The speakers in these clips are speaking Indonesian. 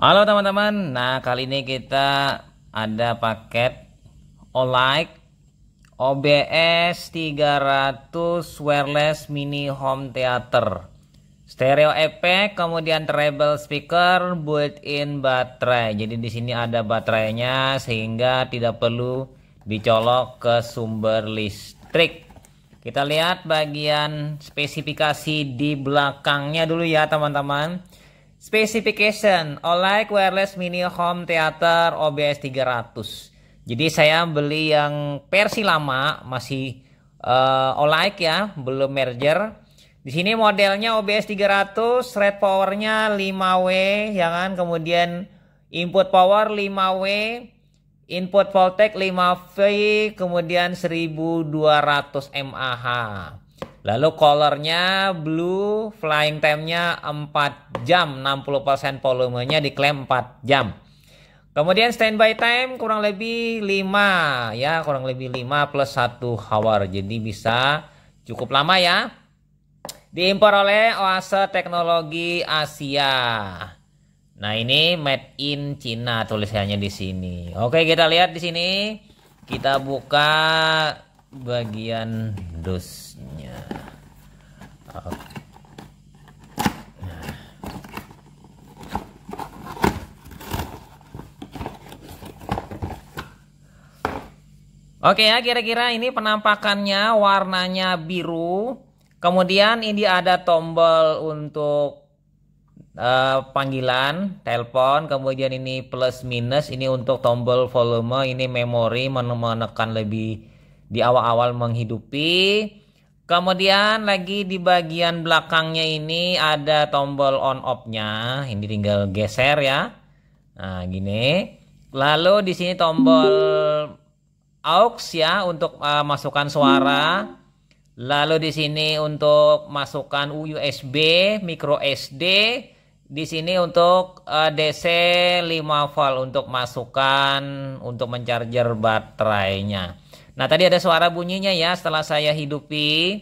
Halo teman-teman. Nah, kali ini kita ada paket Olight OBS 300 wireless mini home theater. Stereo EP, kemudian treble speaker, built-in baterai. Jadi di sini ada baterainya sehingga tidak perlu dicolok ke sumber listrik. Kita lihat bagian spesifikasi di belakangnya dulu ya teman-teman. Specification, Olight Wireless Mini Home Theater OBS 300. Jadi saya beli yang versi lama, masih uh, eh, Olight ya, belum merger. Di sini modelnya OBS 300, Red powernya 5W, ya kan? Kemudian input power 5W, input voltage 5V, kemudian 1200 mAh. Lalu colornya blue, flying time-nya 4 jam, 60% volumenya diklaim 4 jam. Kemudian standby time kurang lebih 5 ya, kurang lebih 5 plus 1 hour. Jadi bisa cukup lama ya. Diimpor oleh Oase Teknologi Asia. Nah, ini made in China tulisannya di sini. Oke, kita lihat di sini. Kita buka bagian dusnya. oke Oke ya kira-kira ini penampakannya warnanya biru Kemudian ini ada tombol untuk uh, panggilan telepon, kemudian ini plus minus, ini untuk tombol volume, ini memori menekan lebih di awal-awal menghidupi. Kemudian lagi di bagian belakangnya ini ada tombol on off-nya. Ini tinggal geser ya. Nah, gini. Lalu di sini tombol aux ya untuk uh, masukkan suara. Lalu di sini untuk masukkan USB, micro SD. Di sini untuk uh, DC 5 volt untuk masukkan untuk mencharger baterainya. Nah, tadi ada suara bunyinya ya setelah saya hidupi.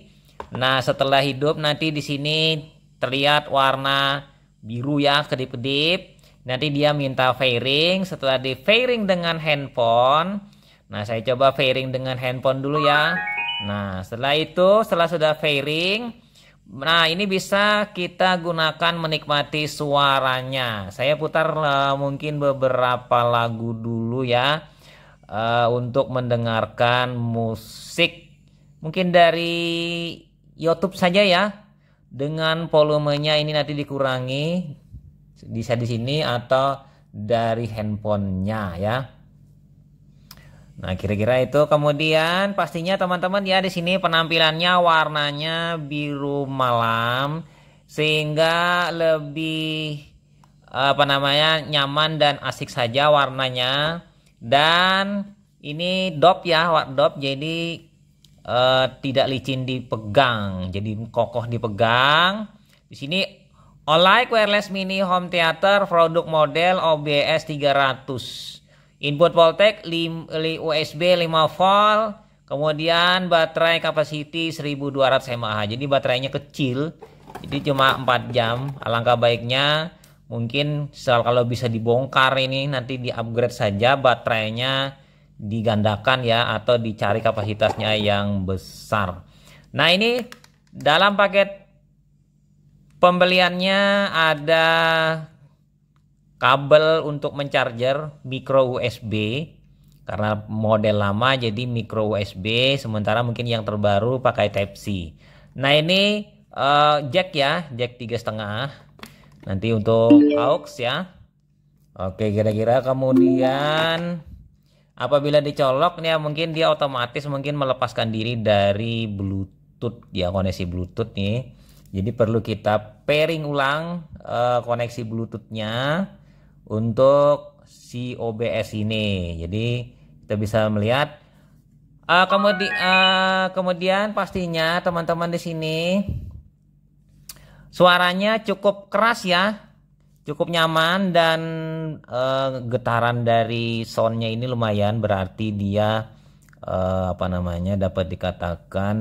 Nah, setelah hidup nanti di sini terlihat warna biru ya kedip-kedip. Nanti dia minta fairing, setelah di fairing dengan handphone. Nah, saya coba fairing dengan handphone dulu ya. Nah, setelah itu setelah sudah fairing, nah ini bisa kita gunakan menikmati suaranya. Saya putar uh, mungkin beberapa lagu dulu ya uh, untuk mendengarkan musik mungkin dari YouTube saja ya dengan volumenya ini nanti dikurangi bisa di sini atau dari handphonenya ya. Nah, kira-kira itu kemudian pastinya teman-teman ya di sini penampilannya warnanya biru malam sehingga lebih apa namanya nyaman dan asik saja warnanya dan ini dop ya dop jadi uh, tidak licin dipegang jadi kokoh dipegang di sini Olight Wireless Mini Home Theater produk model OBS 300 input voltage lim, li, USB 5 volt kemudian baterai capacity 1200 mAh jadi baterainya kecil jadi cuma 4 jam alangkah baiknya mungkin kalau bisa dibongkar ini nanti di upgrade saja baterainya digandakan ya atau dicari kapasitasnya yang besar nah ini dalam paket pembeliannya ada kabel untuk mencharger micro USB karena model lama jadi micro USB sementara mungkin yang terbaru pakai Type C nah ini uh, jack ya jack tiga setengah nanti untuk aux ya oke kira-kira kemudian apabila dicolok ya mungkin dia otomatis mungkin melepaskan diri dari bluetooth ya koneksi bluetooth nih jadi perlu kita pairing ulang uh, koneksi bluetoothnya untuk si OBS ini jadi kita bisa melihat uh, eh, kemudi uh, eh, kemudian pastinya teman-teman di sini Suaranya cukup keras ya, cukup nyaman dan uh, getaran dari soundnya ini lumayan berarti dia uh, apa namanya dapat dikatakan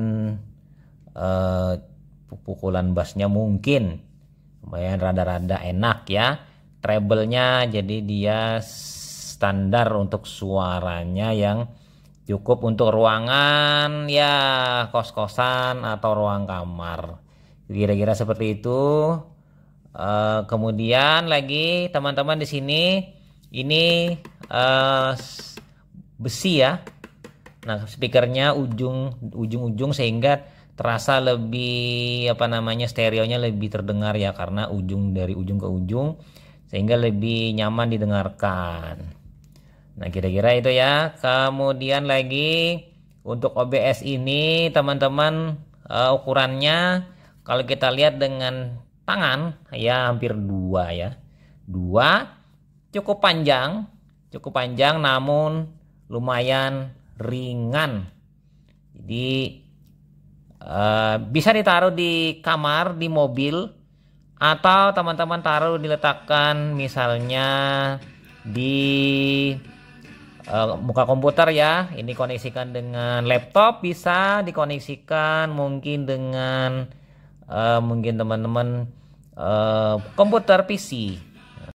uh, pukulan bassnya mungkin lumayan rada-rada enak ya treble-nya jadi dia standar untuk suaranya yang cukup untuk ruangan ya kos-kosan atau ruang kamar Kira-kira seperti itu. Uh, kemudian lagi teman-teman di sini ini uh, besi ya. Nah, speakernya ujung ujung-ujung sehingga terasa lebih apa namanya stereonya lebih terdengar ya karena ujung dari ujung ke ujung sehingga lebih nyaman didengarkan. Nah, kira-kira itu ya. Kemudian lagi untuk OBS ini teman-teman uh, ukurannya kalau kita lihat dengan tangan ya hampir dua ya. Dua cukup panjang, cukup panjang namun lumayan ringan. Jadi uh, bisa ditaruh di kamar, di mobil atau teman-teman taruh diletakkan misalnya di uh, muka komputer ya. Ini koneksikan dengan laptop bisa dikoneksikan mungkin dengan uh, mungkin teman-teman uh, komputer PC